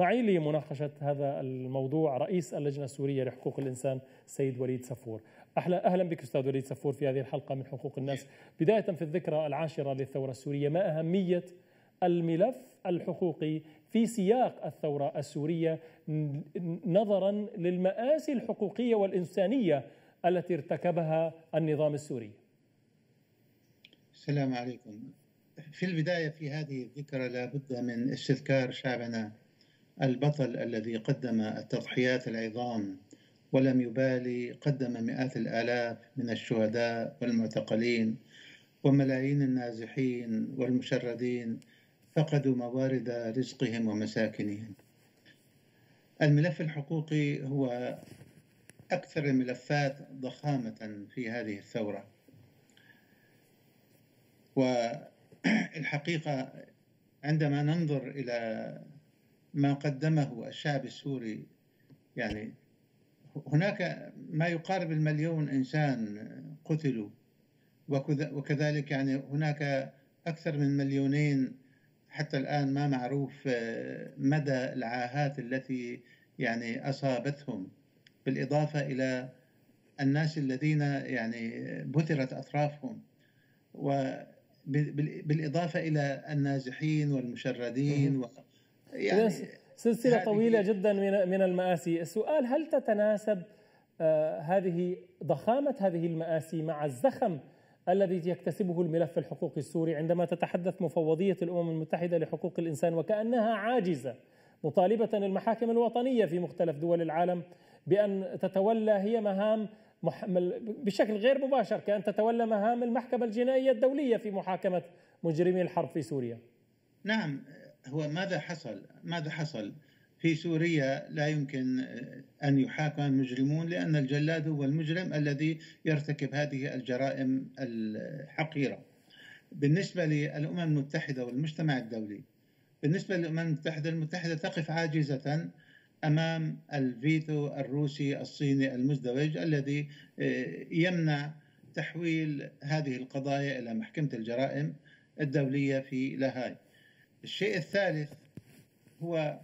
معي لمناقشة هذا الموضوع رئيس اللجنة السورية لحقوق الإنسان سيد وليد سفور أحلى أهلا بك أستاذ وليد سفور في هذه الحلقة من حقوق الناس بداية في الذكرى العاشرة للثورة السورية ما أهمية الملف الحقوقي في سياق الثورة السورية نظرا للمآسي الحقوقية والإنسانية التي ارتكبها النظام السوري السلام عليكم في البداية في هذه الذكرى لابد من استذكار شعبنا البطل الذي قدم التضحيات العظام ولم يبالي قدم مئات الآلاف من الشهداء والمعتقلين وملايين النازحين والمشردين فقدوا موارد رزقهم ومساكنهم الملف الحقوقي هو أكثر الملفات ضخامة في هذه الثورة والحقيقة عندما ننظر إلى ما قدمه الشعب السوري يعني هناك ما يقارب المليون إنسان قتلوا وكذلك يعني هناك أكثر من مليونين حتى الآن ما معروف آه، مدى العاهات التي يعني أصابتهم بالإضافة إلى الناس الذين يعني بترت أطرافهم وبالإضافة إلى النازحين والمشردين يعني سلسلة طويلة جدا من من المآسي، السؤال هل تتناسب آه، هذه ضخامة هذه المآسي مع الزخم الذي يكتسبه الملف الحقوقي السوري عندما تتحدث مفوضية الأمم المتحدة لحقوق الإنسان وكأنها عاجزة مطالبة المحاكم الوطنية في مختلف دول العالم بأن تتولى هي مهام بشكل غير مباشر كأن تتولى مهام المحكمة الجنائية الدولية في محاكمة مجرمي الحرب في سوريا نعم هو ماذا حصل ماذا حصل في سوريا لا يمكن أن يحاكم المجرمون لأن الجلاد هو المجرم الذي يرتكب هذه الجرائم الحقيرة بالنسبة للأمم المتحدة والمجتمع الدولي بالنسبة للأمم المتحدة المتحدة تقف عاجزة أمام الفيتو الروسي الصيني المزدوج الذي يمنع تحويل هذه القضايا إلى محكمة الجرائم الدولية في لاهاي الشيء الثالث هو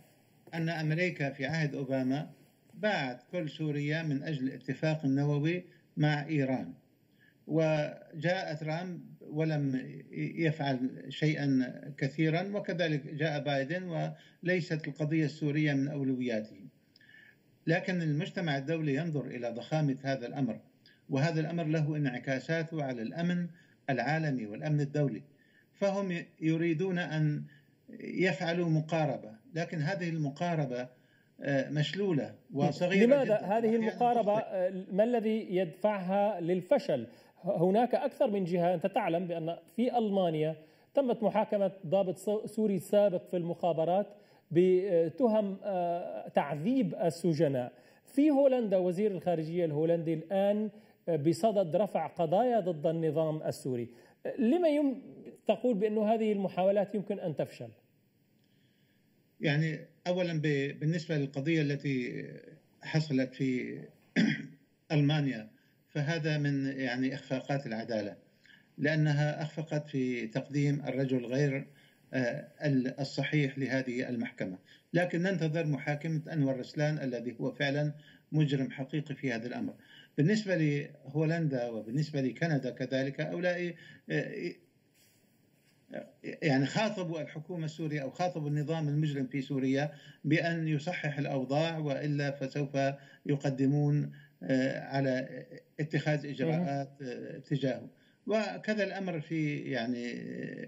أن أمريكا في عهد أوباما باعت كل سوريا من أجل اتفاق نووي مع إيران وجاء ترامب ولم يفعل شيئا كثيرا وكذلك جاء بايدن وليست القضية السورية من أولوياته لكن المجتمع الدولي ينظر إلى ضخامة هذا الأمر وهذا الأمر له انعكاساته على الأمن العالمي والأمن الدولي فهم يريدون أن يفعل مقاربة لكن هذه المقاربة آه، مشلولة وصغيرة لماذا جداً. هذه المقاربة آه، ما الذي يدفعها للفشل هناك أكثر من جهة أنت تعلم بأن في ألمانيا تمت محاكمة ضابط سوري سابق في المخابرات بتهم آه، تعذيب السجناء في هولندا وزير الخارجية الهولندي الآن بصدد رفع قضايا ضد النظام السوري لما تقول بأنه هذه المحاولات يمكن أن تفشل يعني أولا بالنسبة للقضية التي حصلت في ألمانيا فهذا من يعني إخفاقات العدالة لأنها أخفقت في تقديم الرجل غير آه، الصحيح لهذه المحكمة لكن ننتظر محاكمة أنور رسلان الذي هو فعلا مجرم حقيقي في هذا الأمر بالنسبة لهولندا وبالنسبة لكندا كذلك هؤلاء آه، يعني خاطبوا الحكومة السورية أو خاطبوا النظام المجرم في سوريا بأن يصحح الأوضاع وإلا فسوف يقدمون آه، على اتخاذ إجراءات آه، تجاهه وكذا الأمر في يعني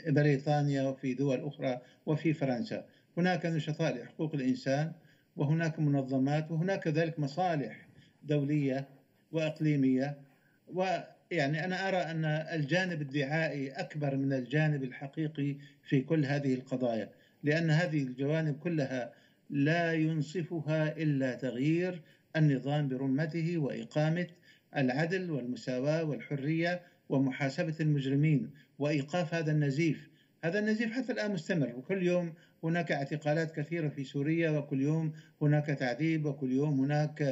بريطانيا وفي دول أخرى وفي فرنسا هناك نشطاء لحقوق الإنسان وهناك منظمات وهناك كذلك مصالح دولية وإقليمية و يعني أنا أرى أن الجانب الدعائي أكبر من الجانب الحقيقي في كل هذه القضايا لأن هذه الجوانب كلها لا ينصفها إلا تغيير النظام برمته وإقامة العدل والمساواة والحرية ومحاسبة المجرمين وإيقاف هذا النزيف هذا النزيف حتى الآن مستمر وكل يوم هناك اعتقالات كثيرة في سوريا وكل يوم هناك تعذيب وكل يوم هناك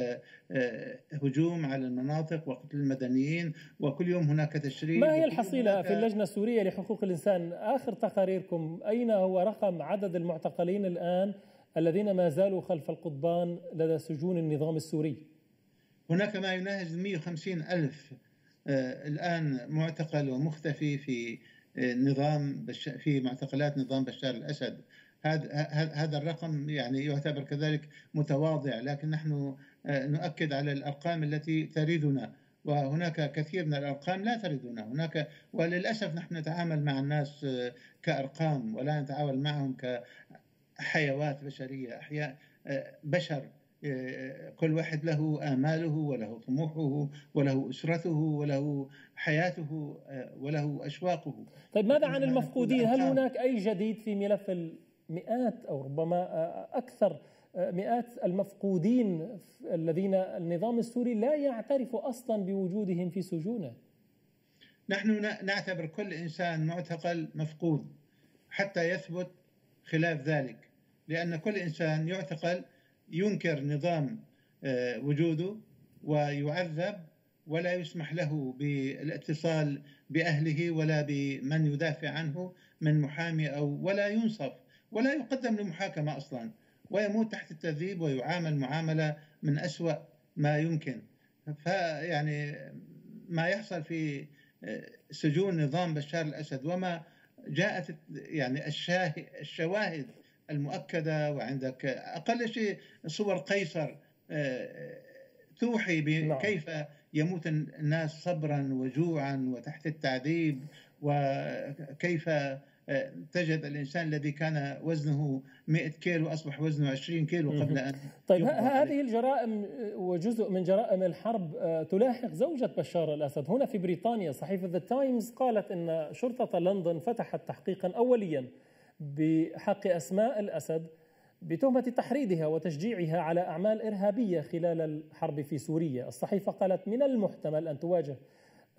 آه، هجوم على المناطق وقتل المدنيين وكل يوم هناك تشريد ما هي الحصيلة في اللجنة السورية لحقوق الإنسان آخر تقاريركم أين هو رقم عدد المعتقلين الآن الذين ما زالوا خلف القضبان لدى سجون النظام السوري هناك ما يناهز 150 ألف آه، الآن معتقل ومختفي في نظام بش... في معتقلات نظام بشار الاسد هذا هذا الرقم يعني يعتبر كذلك متواضع لكن نحن آه، نؤكد على الارقام التي تريدنا وهناك كثير من الارقام لا تردنا هناك وللاسف نحن نتعامل مع الناس آه، كارقام ولا نتعامل معهم كحيوات بشريه احياء آه، بشر آه، كل واحد له آماله وله طموحه وله أسرته وله حياته آه، وله أشواقه طيب ماذا عن المفقودين هل هناك أي جديد في ملف المئات أو ربما آه، أكثر مئات المفقودين الذين النظام السوري لا يعترف أصلا بوجودهم في سجونه نحن نعتبر كل إنسان معتقل مفقود حتى يثبت خلاف ذلك لأن كل إنسان يعتقل ينكر نظام آه، وجوده ويعذب ولا يسمح له بالاتصال باهله ولا بمن يدافع عنه من محامي او ولا ينصف ولا يقدم لمحاكمه اصلا ويموت تحت التذيب ويعامل معامله من اسوا ما يمكن فيعني ما يحصل في آه، سجون نظام بشار الاسد وما جاءت يعني الشاهد الشواهد المؤكده وعندك اقل شيء صور قيصر آه، توحي نعم. بكيف يموت الناس صبرا وجوعا وتحت التعذيب وكيف آه، تجد الانسان الذي كان وزنه 100 كيلو اصبح وزنه 20 كيلو قبل ان طيب هذه الجرائم آه، وجزء من جرائم الحرب تلاحق زوجة بشار الاسد هنا في بريطانيا صحيفه ذا تايمز قالت ان شرطه لندن فتحت تحقيقا اوليا بحق أسماء الأسد بتهمة تحريضها وتشجيعها على أعمال إرهابية خلال الحرب في سوريا الصحيفة قالت من المحتمل أن تواجه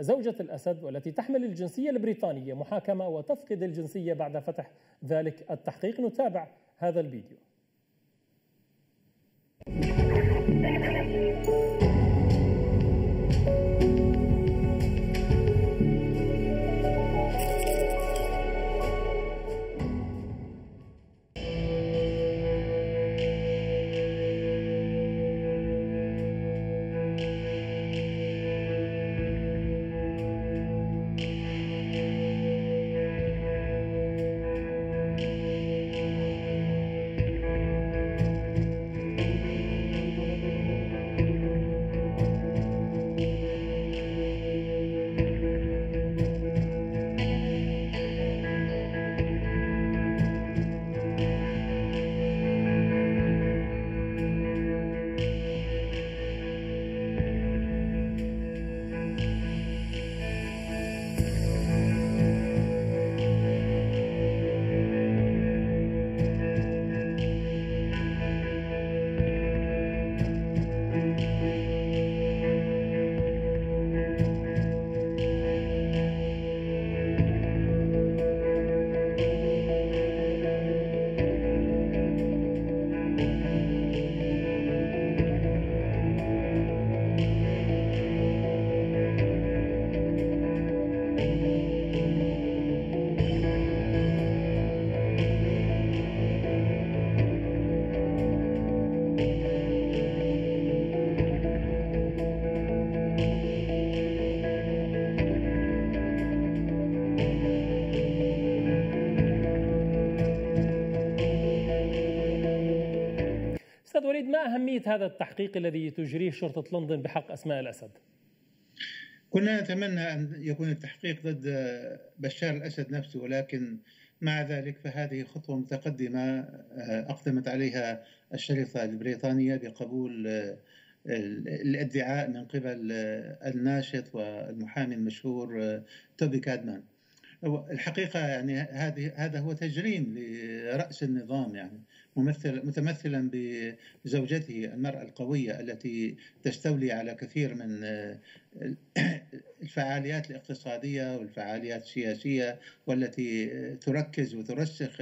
زوجة الأسد والتي تحمل الجنسية البريطانية محاكمة وتفقد الجنسية بعد فتح ذلك التحقيق نتابع هذا الفيديو اهميه هذا التحقيق الذي تجريه شرطة لندن بحق أسماء الأسد؟ كنا نتمنى أن يكون التحقيق ضد بشار الأسد نفسه ولكن مع ذلك فهذه خطوة متقدمة آه، أقدمت عليها الشرطة البريطانية بقبول آه، الادعاء من قبل آه، الناشط والمحامي المشهور توبي كادمان الحقيقة يعني هذه هذا هو تجريم لرأس النظام يعني ممثل متمثلا بزوجته المرأة القوية التي تستولي على كثير من آه، الفعاليات الاقتصادية والفعاليات السياسية والتي تركز وترسخ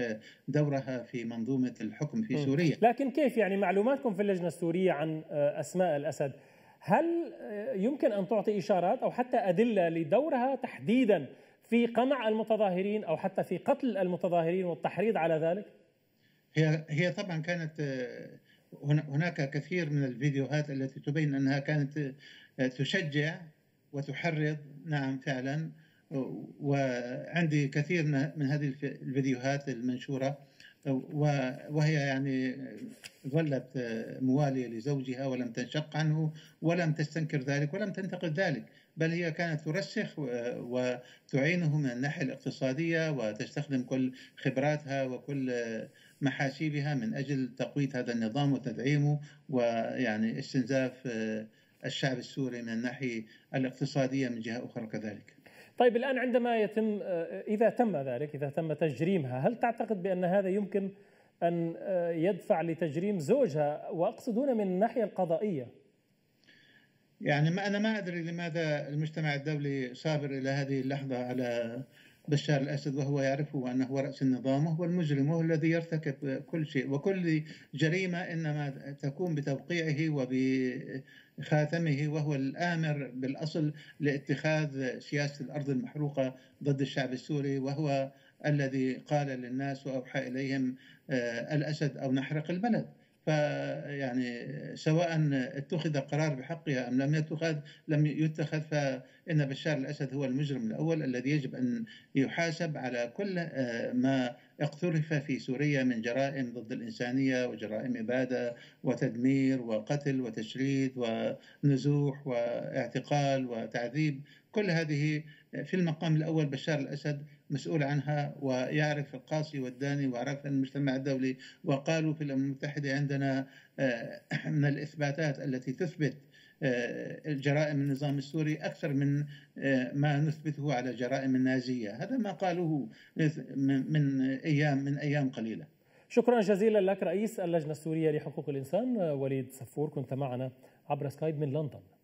دورها في منظومة الحكم في سوريا لكن كيف يعني معلوماتكم في اللجنة السورية عن آه، أسماء الأسد هل آه، يمكن أن تعطي إشارات أو حتى أدلة لدورها تحديداً في قمع المتظاهرين او حتى في قتل المتظاهرين والتحريض على ذلك؟ هي هي طبعا كانت آه، هناك كثير من الفيديوهات التي تبين انها كانت آه، تشجع وتحرض نعم فعلا وعندي كثير من هذه الفيديوهات المنشوره وهي يعني ظلت آه، مواليه لزوجها ولم تنشق عنه ولم تستنكر ذلك ولم تنتقد ذلك بل هي كانت ترسخ وتعينه من الناحيه الاقتصاديه وتستخدم كل خبراتها وكل محاسيبها من أجل تقويه هذا النظام وتدعيمه ويعني استنزاف آه، الشعب السوري من الناحية الاقتصادية من جهة أخرى كذلك طيب الآن عندما يتم آه، إذا تم ذلك إذا تم تجريمها هل تعتقد بأن هذا يمكن أن آه، يدفع لتجريم زوجها وأقصد هنا من الناحية القضائية يعني ما أنا ما أدري لماذا المجتمع الدولي صابر إلى هذه اللحظة على بشار الأسد وهو يعرف أنه رأس النظام وهو المجرم وهو الذي يرتكب كل شيء وكل جريمة إنما تكون بتوقيعه وبخاتمه وهو الآمر بالأصل لاتخاذ سياسة الأرض المحروقة ضد الشعب السوري وهو الذي قال للناس وأوحى إليهم آه، الأسد أو نحرق البلد فيعني سواء اتخذ قرار بحقها أم لم يتخذ لم يتخذ فإن بشار الأسد هو المجرم الأول الذي يجب أن يحاسب على كل آه، ما اقترف في سوريا من جرائم ضد الإنسانية وجرائم إبادة وتدمير وقتل وتشريد ونزوح واعتقال وتعذيب كل هذه في المقام الأول بشار الأسد مسؤول عنها ويعرف القاصي والداني وعرف المجتمع الدولي وقالوا في الأمم المتحدة عندنا آه، من الإثباتات التي تثبت آه، جرائم النظام السوري أكثر من آه، ما نثبته على جرائم النازية هذا ما قالوه من أيام من أيام قليلة شكرا جزيلا لك رئيس اللجنة السورية لحقوق الإنسان وليد سفور كنت معنا عبر سكايب من لندن